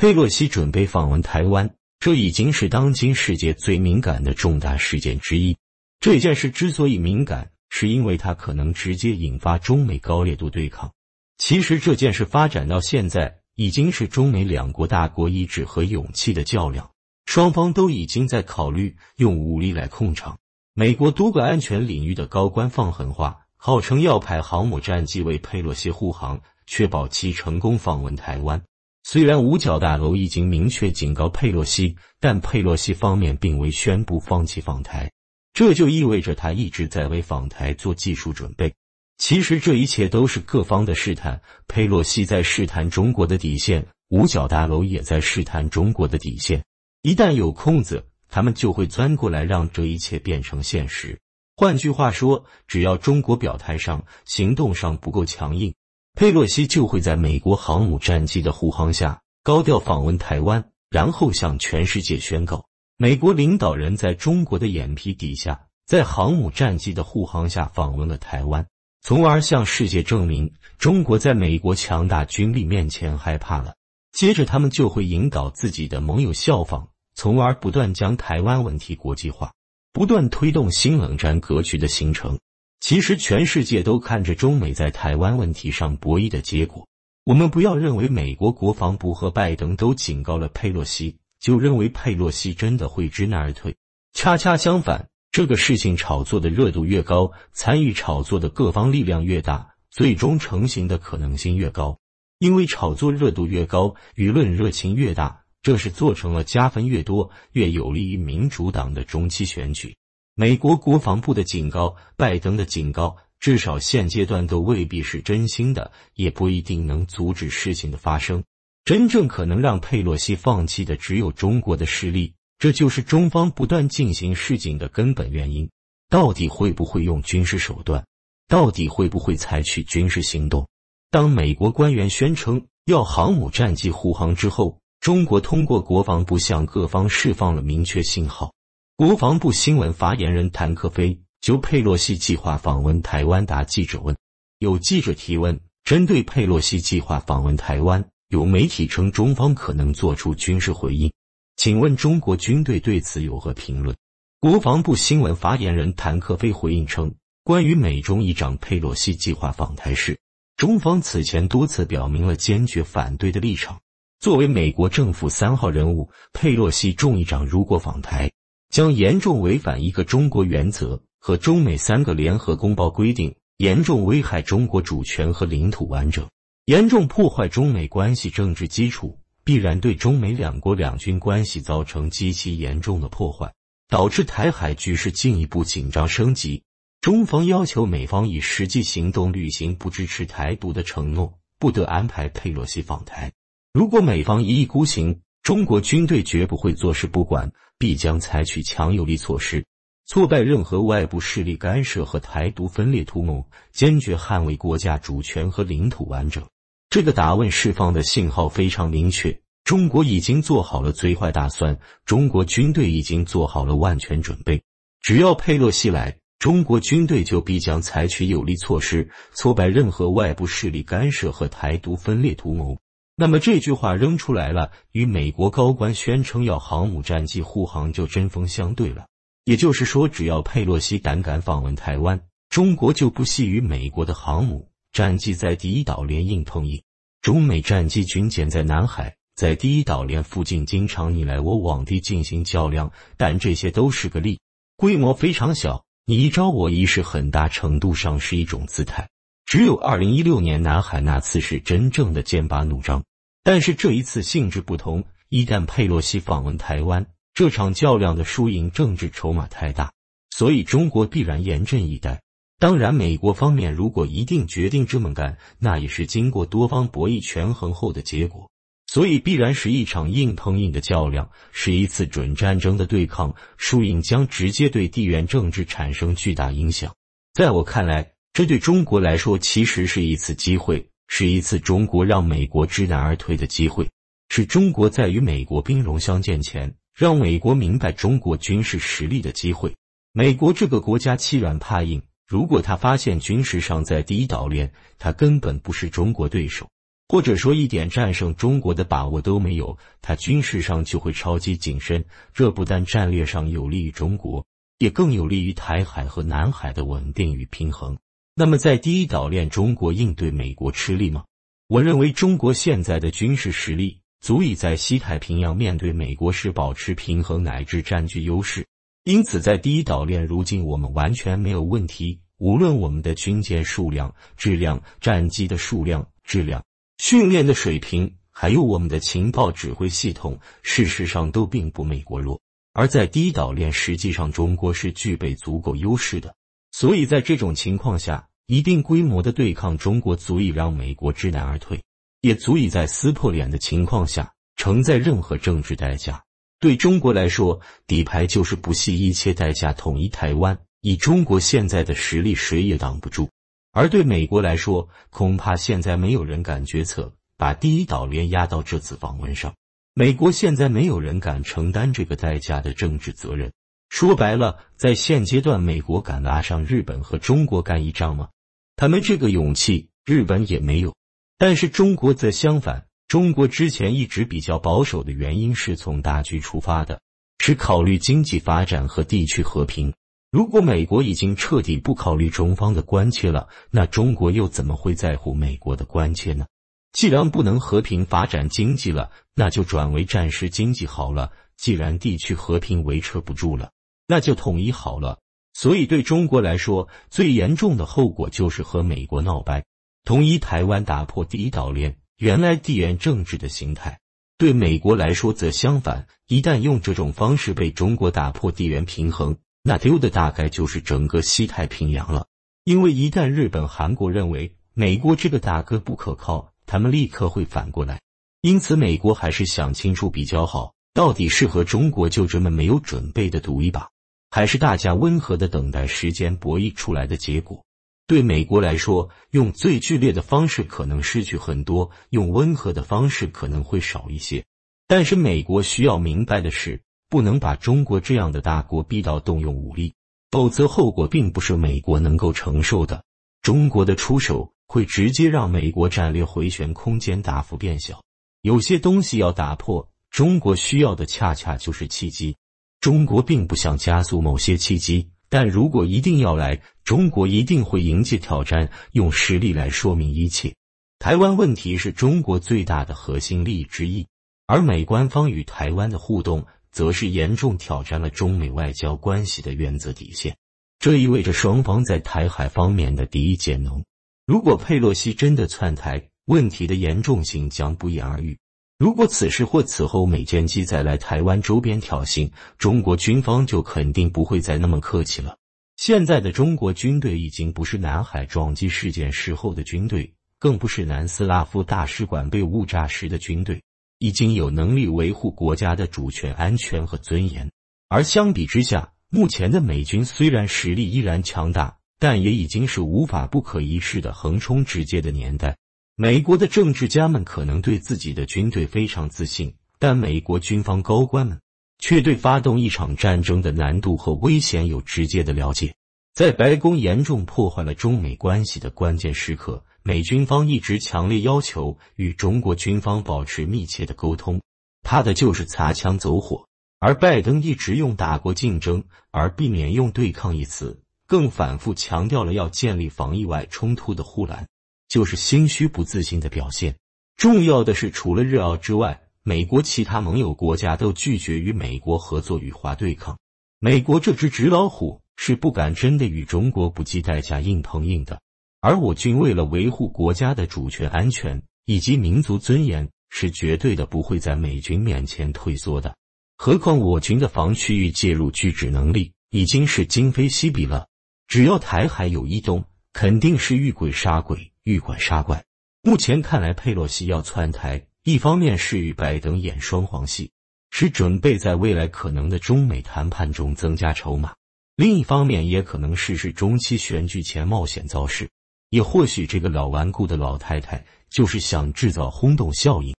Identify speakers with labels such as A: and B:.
A: 佩洛西准备访问台湾，这已经是当今世界最敏感的重大事件之一。这件事之所以敏感，是因为它可能直接引发中美高烈度对抗。其实，这件事发展到现在，已经是中美两国大国意志和勇气的较量。双方都已经在考虑用武力来控场。美国多个安全领域的高官放狠话，号称要派航母战机为佩洛西护航，确保其成功访问台湾。虽然五角大楼已经明确警告佩洛西，但佩洛西方面并未宣布放弃访台，这就意味着他一直在为访台做技术准备。其实这一切都是各方的试探，佩洛西在试探中国的底线，五角大楼也在试探中国的底线。一旦有空子，他们就会钻过来，让这一切变成现实。换句话说，只要中国表态上、行动上不够强硬。佩洛西就会在美国航母战机的护航下高调访问台湾，然后向全世界宣告：美国领导人在中国的眼皮底下，在航母战机的护航下访问了台湾，从而向世界证明中国在美国强大军力面前害怕了。接着，他们就会引导自己的盟友效仿，从而不断将台湾问题国际化，不断推动新冷战格局的形成。其实，全世界都看着中美在台湾问题上博弈的结果。我们不要认为美国国防部和拜登都警告了佩洛西，就认为佩洛西真的会知难而退。恰恰相反，这个事情炒作的热度越高，参与炒作的各方力量越大，最终成型的可能性越高。因为炒作热度越高，舆论热情越大，这是做成了加分越多，越有利于民主党的中期选举。美国国防部的警告，拜登的警告，至少现阶段都未必是真心的，也不一定能阻止事情的发生。真正可能让佩洛西放弃的，只有中国的实力。这就是中方不断进行示警的根本原因。到底会不会用军事手段？到底会不会采取军事行动？当美国官员宣称要航母战机护航之后，中国通过国防部向各方释放了明确信号。国防部新闻发言人谭克飞就佩洛西计划访问台湾答记者问。有记者提问：针对佩洛西计划访问台湾，有媒体称中方可能做出军事回应，请问中国军队对此有何评论？国防部新闻发言人谭克飞回应称：关于美中议长佩洛西计划访台时，中方此前多次表明了坚决反对的立场。作为美国政府三号人物，佩洛西众议长如果访台，将严重违反一个中国原则和中美三个联合公报规定，严重危害中国主权和领土完整，严重破坏中美关系政治基础，必然对中美两国两军关系造成极其严重的破坏，导致台海局势进一步紧张升级。中方要求美方以实际行动履行不支持台独的承诺，不得安排佩洛西访台。如果美方一意孤行，中国军队绝不会坐视不管，必将采取强有力措施，挫败任何外部势力干涉和台独分裂图谋，坚决捍卫国家主权和领土完整。这个答问释放的信号非常明确，中国已经做好了最坏打算，中国军队已经做好了万全准备。只要佩洛西来，中国军队就必将采取有力措施，挫败任何外部势力干涉和台独分裂图谋。那么这句话扔出来了，与美国高官宣称要航母战机护航就针锋相对了。也就是说，只要佩洛西胆敢访问台湾，中国就不惜与美国的航母战机在第一岛链硬碰硬。中美战机军舰在南海、在第一岛链附近经常你来我往地进行较量，但这些都是个例，规模非常小。你一招我一式，很大程度上是一种姿态。只有2016年南海那次是真正的剑拔弩张。但是这一次性质不同，一旦佩洛西访问台湾，这场较量的输赢政治筹码太大，所以中国必然严阵以待。当然，美国方面如果一定决定这么干，那也是经过多方博弈权衡后的结果，所以必然是一场硬碰硬的较量，是一次准战争的对抗。输赢将直接对地缘政治产生巨大影响。在我看来，这对中国来说其实是一次机会。是一次中国让美国知难而退的机会，是中国在与美国兵戎相见前，让美国明白中国军事实力的机会。美国这个国家欺软怕硬，如果他发现军事上在第一岛链他根本不是中国对手，或者说一点战胜中国的把握都没有，他军事上就会超级谨慎。这不但战略上有利于中国，也更有利于台海和南海的稳定与平衡。那么，在第一岛链，中国应对美国吃力吗？我认为，中国现在的军事实力足以在西太平洋面对美国是保持平衡乃至占据优势。因此，在第一岛链，如今我们完全没有问题。无论我们的军舰数量、质量，战机的数量、质量，训练的水平，还有我们的情报指挥系统，事实上都并不美国弱。而在第一岛链，实际上中国是具备足够优势的。所以在这种情况下，一定规模的对抗中国，足以让美国知难而退，也足以在撕破脸的情况下，承载任何政治代价。对中国来说，底牌就是不惜一切代价统一台湾，以中国现在的实力，谁也挡不住。而对美国来说，恐怕现在没有人敢决策把第一岛链压到这次访问上。美国现在没有人敢承担这个代价的政治责任。说白了，在现阶段，美国敢拉上日本和中国干一仗吗？他们这个勇气，日本也没有。但是中国则相反。中国之前一直比较保守的原因，是从大局出发的，是考虑经济发展和地区和平。如果美国已经彻底不考虑中方的关切了，那中国又怎么会在乎美国的关切呢？既然不能和平发展经济了，那就转为战时经济好了。既然地区和平维持不住了，那就统一好了，所以对中国来说，最严重的后果就是和美国闹掰，统一台湾打破第一岛链，原来地缘政治的形态。对美国来说则相反，一旦用这种方式被中国打破地缘平衡，那丢的大概就是整个西太平洋了。因为一旦日本、韩国认为美国这个大哥不可靠，他们立刻会反过来。因此，美国还是想清楚比较好，到底是和中国就这么没有准备的赌一把。还是大家温和的等待时间博弈出来的结果。对美国来说，用最剧烈的方式可能失去很多，用温和的方式可能会少一些。但是美国需要明白的是，不能把中国这样的大国逼到动用武力，否则后果并不是美国能够承受的。中国的出手会直接让美国战略回旋空间大幅变小。有些东西要打破，中国需要的恰恰就是契机。中国并不想加速某些契机，但如果一定要来，中国一定会迎接挑战，用实力来说明一切。台湾问题是中国最大的核心利益之一，而美官方与台湾的互动，则是严重挑战了中美外交关系的原则底线。这意味着双方在台海方面的敌意渐浓。如果佩洛西真的窜台，问题的严重性将不言而喻。如果此事或此后美舰机再来台湾周边挑衅，中国军方就肯定不会再那么客气了。现在的中国军队已经不是南海撞击事件事后的军队，更不是南斯拉夫大使馆被误炸时的军队，已经有能力维护国家的主权、安全和尊严。而相比之下，目前的美军虽然实力依然强大，但也已经是无法不可一世的横冲直接的年代。美国的政治家们可能对自己的军队非常自信，但美国军方高官们却对发动一场战争的难度和危险有直接的了解。在白宫严重破坏了中美关系的关键时刻，美军方一直强烈要求与中国军方保持密切的沟通。怕的就是擦枪走火，而拜登一直用“打过竞争”而避免用“对抗”一词，更反复强调了要建立防意外冲突的护栏。就是心虚不自信的表现。重要的是，除了日澳之外，美国其他盟友国家都拒绝与美国合作，与华对抗。美国这只纸老虎是不敢真的与中国不计代价硬碰硬的。而我军为了维护国家的主权安全以及民族尊严，是绝对的不会在美军面前退缩的。何况我军的防区域介入拒止能力已经是今非昔比了。只要台海有异动，肯定是遇鬼杀鬼。欲管杀怪。目前看来，佩洛西要窜台，一方面是与拜登演双簧戏，是准备在未来可能的中美谈判中增加筹码；另一方面，也可能试试中期选举前冒险造势，也或许这个老顽固的老太太就是想制造轰动效应。